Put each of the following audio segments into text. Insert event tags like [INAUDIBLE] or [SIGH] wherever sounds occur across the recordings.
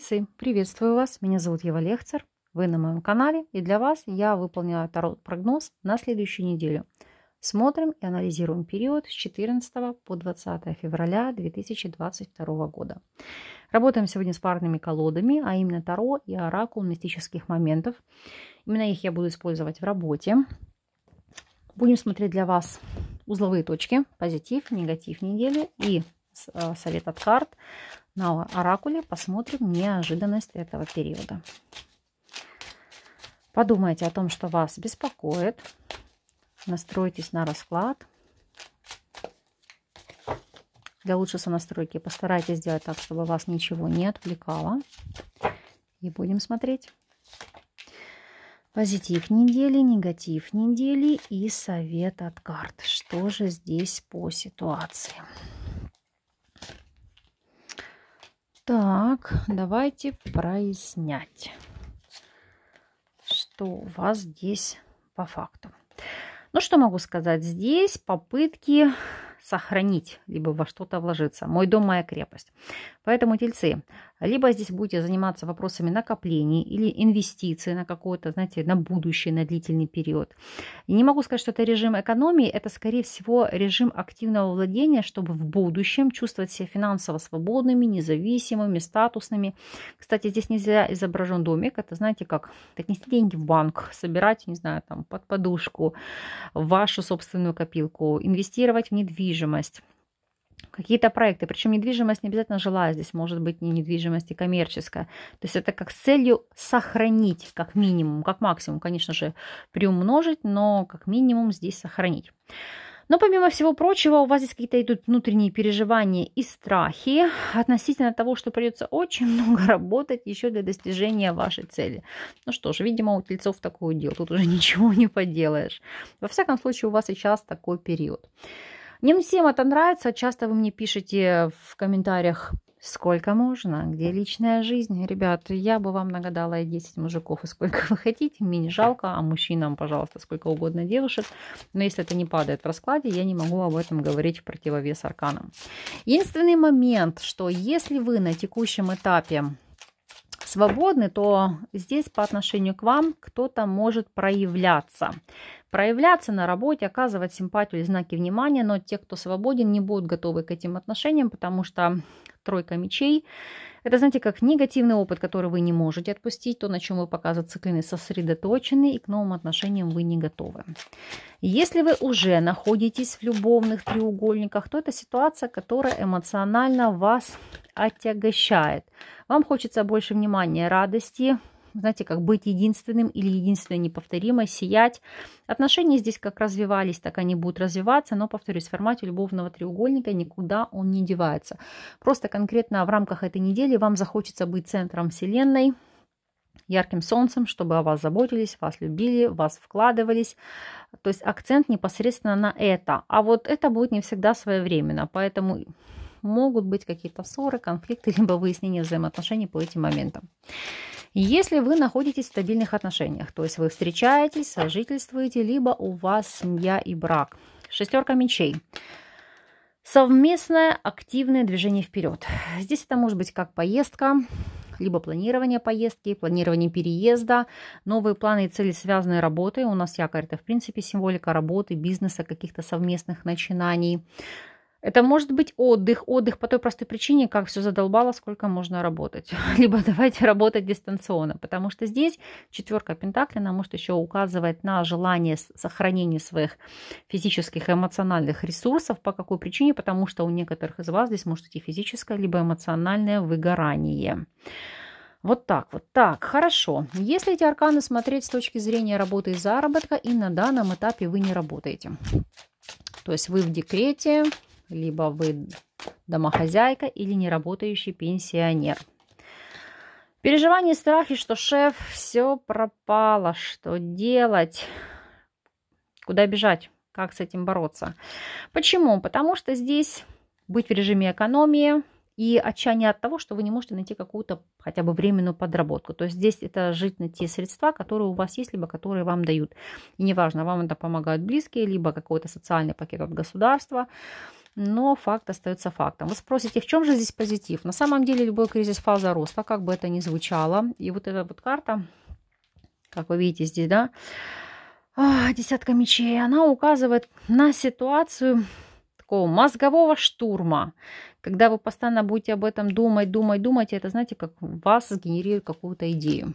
близнецы, приветствую вас, меня зовут Ева Лехцер, вы на моем канале, и для вас я выполнила тарот-прогноз на следующую неделю. Смотрим и анализируем период с 14 по 20 февраля 2022 года. Работаем сегодня с парными колодами, а именно Таро и Оракул мистических моментов. Именно их я буду использовать в работе. Будем смотреть для вас узловые точки, позитив, негатив недели и э, совет от карт на оракуле посмотрим неожиданность этого периода. Подумайте о том, что вас беспокоит. Настройтесь на расклад. Для лучшей сонастройки постарайтесь сделать так, чтобы вас ничего не отвлекало. И будем смотреть. Позитив недели, негатив недели и совет от карт. Что же здесь по ситуации? Так, давайте прояснять, что у вас здесь по факту. Ну, что могу сказать? Здесь попытки сохранить, либо во что-то вложиться. Мой дом, моя крепость. Поэтому, тельцы, либо здесь будете заниматься вопросами накоплений или инвестиций на какое-то, знаете, на будущее, на длительный период. И не могу сказать, что это режим экономии, это, скорее всего, режим активного владения, чтобы в будущем чувствовать себя финансово свободными, независимыми, статусными. Кстати, здесь нельзя изображен домик, это, знаете, как отнести деньги в банк, собирать, не знаю, там, под подушку, в вашу собственную копилку, инвестировать в недвижимость какие-то проекты. Причем недвижимость не обязательно жилая, здесь может быть не недвижимость и коммерческая. То есть это как с целью сохранить, как минимум, как максимум, конечно же, приумножить, но как минимум здесь сохранить. Но помимо всего прочего, у вас здесь какие-то идут внутренние переживания и страхи относительно того, что придется очень [LAUGHS] много работать еще для достижения вашей цели. Ну что ж, видимо, у тельцов такое дело, тут уже [LAUGHS] ничего не поделаешь. Во всяком случае, у вас сейчас такой период. Не всем это нравится. Часто вы мне пишете в комментариях, сколько можно, где личная жизнь. Ребят, я бы вам нагадала и 10 мужиков, и сколько [LAUGHS] вы хотите. Мне не жалко, а мужчинам, пожалуйста, сколько угодно девушек. Но если это не падает в раскладе, я не могу об этом говорить в противовес арканам. Единственный момент, что если вы на текущем этапе свободны, то здесь по отношению к вам кто-то может проявляться проявляться на работе, оказывать симпатию или знаки внимания, но те, кто свободен, не будут готовы к этим отношениям, потому что тройка мечей – это, знаете, как негативный опыт, который вы не можете отпустить, то, на чем вы пока зациклены, сосредоточены, и к новым отношениям вы не готовы. Если вы уже находитесь в любовных треугольниках, то это ситуация, которая эмоционально вас отягощает. Вам хочется больше внимания, радости, знаете, как быть единственным или единственной неповторимой, сиять. Отношения здесь как развивались, так они будут развиваться, но, повторюсь, в формате любовного треугольника никуда он не девается. Просто конкретно в рамках этой недели вам захочется быть центром Вселенной, ярким солнцем, чтобы о вас заботились, вас любили, вас вкладывались. То есть акцент непосредственно на это. А вот это будет не всегда своевременно, поэтому могут быть какие-то ссоры, конфликты, [LAUGHS] либо выяснение взаимоотношений по этим моментам. Если вы находитесь в стабильных отношениях, то есть вы встречаетесь, сожительствуете, либо у вас семья и брак. Шестерка мечей. Совместное активное движение вперед. Здесь это может быть как поездка, либо планирование поездки, планирование переезда, новые планы и цели, связанные работой. У нас якорь – это, в принципе, символика работы, бизнеса, каких-то совместных начинаний. Это может быть отдых, отдых по той простой причине, как все задолбало, сколько можно работать. [LAUGHS] Либо давайте работать дистанционно, потому что здесь четверка Пентакли нам может еще указывать на желание сохранения своих физических и эмоциональных ресурсов. По какой причине? Потому что у некоторых из вас здесь может идти физическое, либо эмоциональное выгорание. Вот так вот. Так, хорошо. Если эти арканы смотреть с точки зрения работы и заработка, и на данном этапе вы не работаете. То есть вы в декрете, либо вы домохозяйка или неработающий пенсионер. Переживания страхи, что шеф, все пропало, что делать, куда бежать, как с этим бороться. Почему? Потому что здесь быть в режиме экономии и отчаяние от того, что вы не можете найти какую-то хотя бы временную подработку. То есть здесь это жить на те средства, которые у вас есть, либо которые вам дают. И неважно, вам это помогают близкие, либо какой-то социальный пакет от государства – но факт остается фактом. Вы спросите, в чем же здесь позитив? На самом деле любой кризис фаза роста, как бы это ни звучало. И вот эта вот карта, как вы видите здесь, да, а, десятка мечей, она указывает на ситуацию такого мозгового штурма. Когда вы постоянно будете об этом думать, думать, думать, это, знаете, как вас сгенерирует какую-то идею.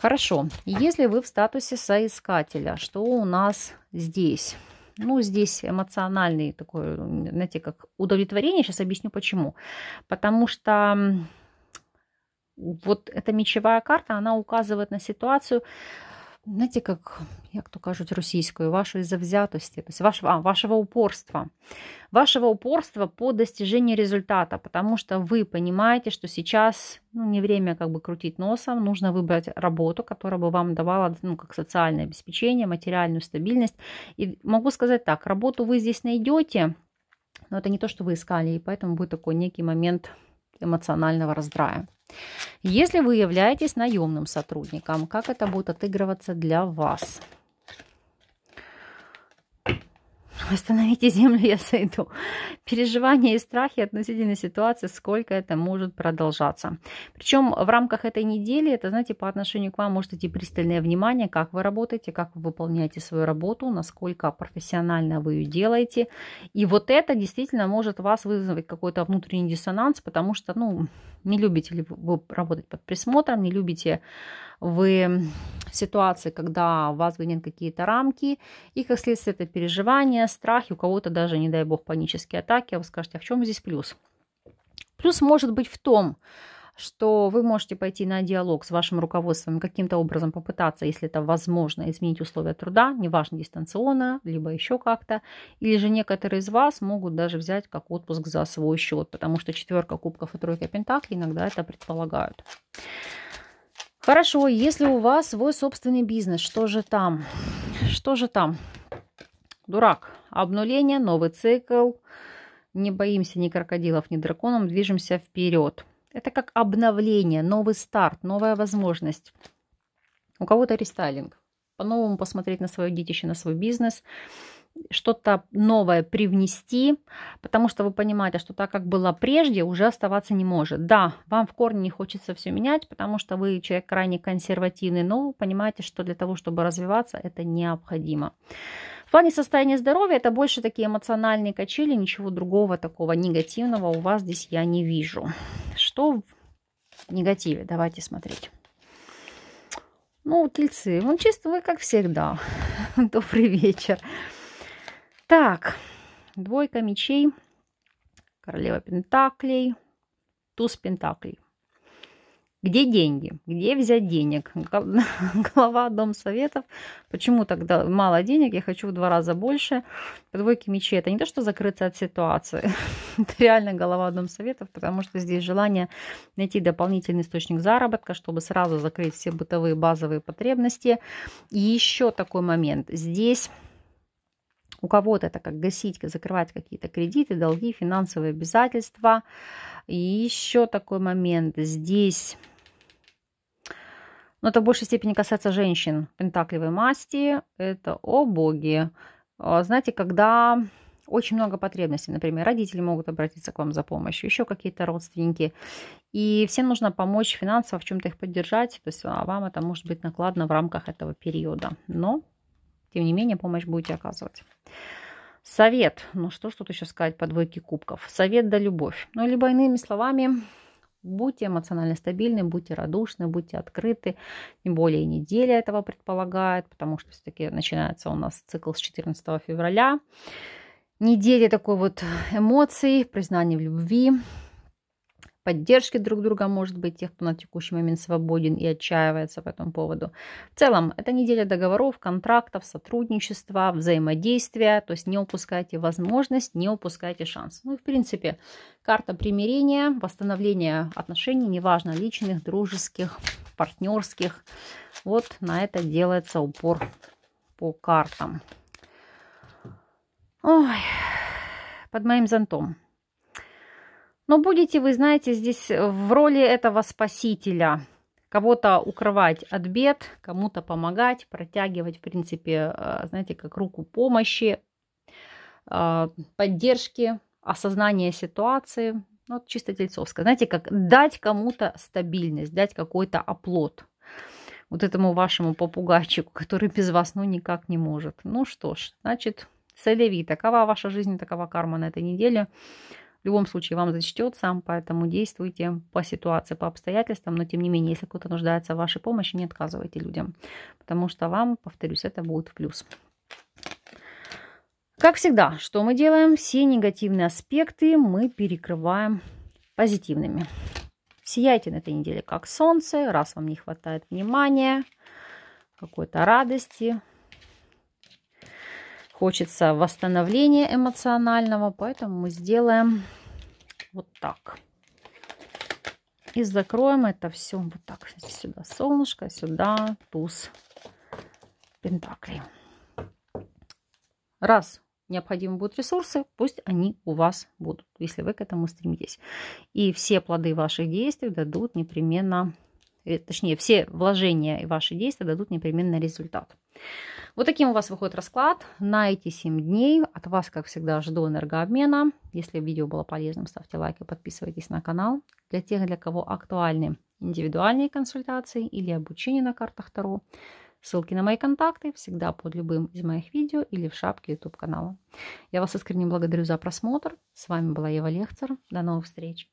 Хорошо, если вы в статусе соискателя, что у нас здесь? Ну, здесь эмоциональный такой, знаете, как удовлетворение. Сейчас объясню почему. Потому что вот эта мечевая карта, она указывает на ситуацию, знаєте, як як то кажуть російською, вашої завзятості, то есть а, вашего упорства. Вашего упорства по достижению результата, потому что вы понимаете, что сейчас ну, не время как бы крутить носом, нужно выбрать работу, которая бы вам давала ну, как социальное обеспечение, материальную стабильность. И могу сказать так, работу вы здесь найдете, но это не то, что вы искали, и поэтому будет такой некий момент эмоционального раздрая. Если вы являетесь наемным сотрудником, как это будет отыгрываться для вас? Остановите землю, я сойду переживания и страхи относительно ситуации, сколько это может продолжаться. Причем в рамках этой недели, это, знаете, по отношению к вам может идти пристальное внимание, как вы работаете, как вы выполняете свою работу, насколько профессионально вы ее делаете. И вот это действительно может вас вызвать какой-то внутренний диссонанс, потому что, ну, не любите ли вы работать под присмотром, не любите вы ситуации, когда у вас гонят какие-то рамки, и как следствие это переживания, страхи, у кого-то даже, не дай бог, панические атаки, браке, вы скажете, а в чем здесь плюс? Плюс может быть в том, что вы можете пойти на диалог с вашим руководством, каким-то образом попытаться, если это возможно, изменить условия труда, неважно, дистанционно, либо еще как-то. Или же некоторые из вас могут даже взять как отпуск за свой счет, потому что четверка кубков и тройка пентаклей иногда это предполагают. Хорошо, если у вас свой собственный бизнес, что же там? Что же там? Дурак. Обнуление, новый цикл. Не боимся ни крокодилов, ни драконов, движемся вперед. Это как обновление, новый старт, новая возможность. У кого-то рестайлинг. По-новому посмотреть на свое детище, на свой бизнес что-то новое привнести, потому что вы понимаете, что так, как было прежде, уже оставаться не может. Да, вам в корне не хочется все менять, потому что вы человек крайне консервативный, но вы понимаете, что для того, чтобы развиваться, это необходимо. В плане состояния здоровья это больше такие эмоциональные качели, ничего другого такого негативного у вас здесь я не вижу. Что в негативе? Давайте смотреть. Ну, тельцы, он чисто вы, как всегда. [LAUGHS] Добрый вечер. Так, двойка мечей, королева пентаклей, туз пентаклей. Где деньги? Где взять денег? Глава [LAUGHS] Дом Советов. Почему тогда мало денег? Я хочу в два раза больше. По двойке мечей. Это не то, что закрыться от ситуации. [LAUGHS] Это реально голова Дом Советов, потому что здесь желание найти дополнительный источник заработка, чтобы сразу закрыть все бытовые базовые потребности. И еще такой момент. Здесь у кого-то это как гасить, закрывать какие-то кредиты, долги, финансовые обязательства. И еще такой момент здесь. Но ну, это в большей степени касается женщин пентакливой масти. Это о боги. А, знаете, когда очень много потребностей. Например, родители могут обратиться к вам за помощью, еще какие-то родственники. И всем нужно помочь финансово, в чем-то их поддержать. То есть а вам это может быть накладно в рамках этого периода. Но тем не менее, помощь будете оказывать. Совет. Ну что ж тут еще сказать по двойке кубков? Совет да любовь. Ну, либо иными словами, будьте эмоционально стабильны, будьте радушны, будьте открыты. Не более неделя этого предполагает, потому что все-таки начинается у нас цикл с 14 февраля. Неделя такой вот эмоций, признания в любви, поддержки друг друга, может быть, тех, кто на текущий момент свободен и отчаивается по этому поводу. В целом, это неделя договоров, контрактов, сотрудничества, взаимодействия, то есть не упускайте возможность, не упускайте шанс. Ну и, в принципе, карта примирения, восстановления отношений, неважно, личных, дружеских, партнерских. Вот на это делается упор по картам. Ой, под моим зонтом. Но будете вы, знаете, здесь э, в роли этого спасителя. Кого-то укрывать от бед, кому-то помогать, протягивать, в принципе, э, знаете, как руку помощи, э, поддержки, осознания ситуации. Ну, вот чисто тельцовская, Знаете, как дать кому-то стабильность, дать какой-то оплот вот этому вашему попугайчику, который без вас ну никак не может. Ну что ж, значит, целеви, такова ваша жизнь, такова карма на этой неделе любом случае вам зачтет сам, поэтому действуйте по ситуации, по обстоятельствам, но тем не менее, если кто-то нуждается в вашей помощи, не отказывайте людям, потому что вам, повторюсь, это будет в плюс. Как всегда, что мы делаем? Все негативные аспекты мы перекрываем позитивными. Сияйте на этой неделе как солнце, раз вам не хватает внимания, какой-то радости, хочется восстановления эмоционального, поэтому мы сделаем вот так. И закроем это все вот так. Сюда солнышко, сюда туз пентаклей. Раз необходимы будут ресурсы, пусть они у вас будут, если вы к этому стремитесь. И все плоды ваших действий дадут непременно, э, точнее, все вложения и ваши действия дадут непременно результат. Вот таким у вас выходит расклад на эти 7 дней. От вас, как всегда, жду энергообмена. Если видео было полезным, ставьте лайк и подписывайтесь на канал. Для тех, для кого актуальны индивидуальные консультации или обучение на картах Таро, Ссылки на мои контакты всегда под любым из моих видео или в шапке YouTube канала. Я вас искренне благодарю за просмотр. С вами была Ева Лехцер. До новых встреч!